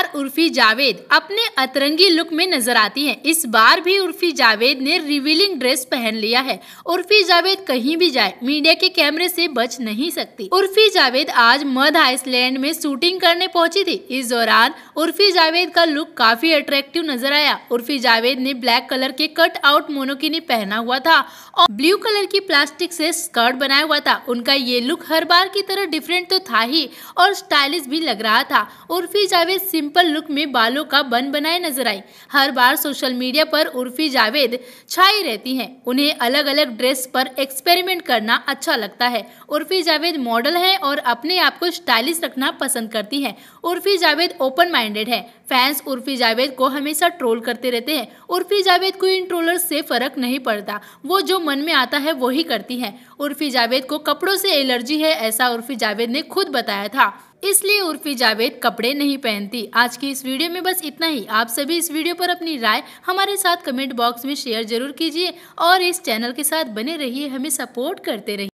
अदाकार उर्फी जावेद अपने अतरंगी लुक में नजर आती हैं इस बार भी उर्फी जावेद ने रिवीलिंग ड्रेस पहन लिया है उर्फी जावेद कहीं भी जाए मीडिया के कैमरे से बच नहीं सकती उर्फी जावेद आज मध आइसलैंड में शूटिंग करने पहुंची थी इस दौरान उर्फी जावेद का लुक काफी अट्रैक्टिव नजर आया उर्फी जावेद ने ब्लैक कलर के कट आउट मोनोकिनी पहना हुआ था और ब्लू कलर की प्लास्टिक से स्कर्ट बनाया हुआ था उनका ये लुक हर बार की तरह डिफरेंट तो था ही और स्टाइलिश भी लग रहा था Urfi Javed simple simple look में बालों का बन बनाए नजर आई हर बार सोशल मीडिया पर उर्फी जावेद छाई रहती हैं उन्हें अलग अलग ड्रेस पर एक्सपेरिमेंट करना अच्छा लगता है उर्फी जावेद मॉडल है और अपने आप को स्टाइलिश रखना पसंद करती है उर्फी जावेद ओपन माइंडेड है फैंस उर्फी जावेद को हमेशा ट्रोल करते रहते हैं उर्फी जावेद को इन ट्रोलर से फर्क नहीं पड़ता वो जो मन में आता है वो ही करती है उर्फी जावेद को कपड़ों से एलर्जी है ऐसा उर्फी जावेद ने खुद बताया था इसलिए उर्फी जावेद कपड़े नहीं पहनती आज की इस वीडियो में बस इतना ही आप सभी इस वीडियो पर अपनी राय हमारे साथ कमेंट बॉक्स में शेयर जरूर कीजिए और इस चैनल के साथ बने रहिए हमें सपोर्ट करते रहिए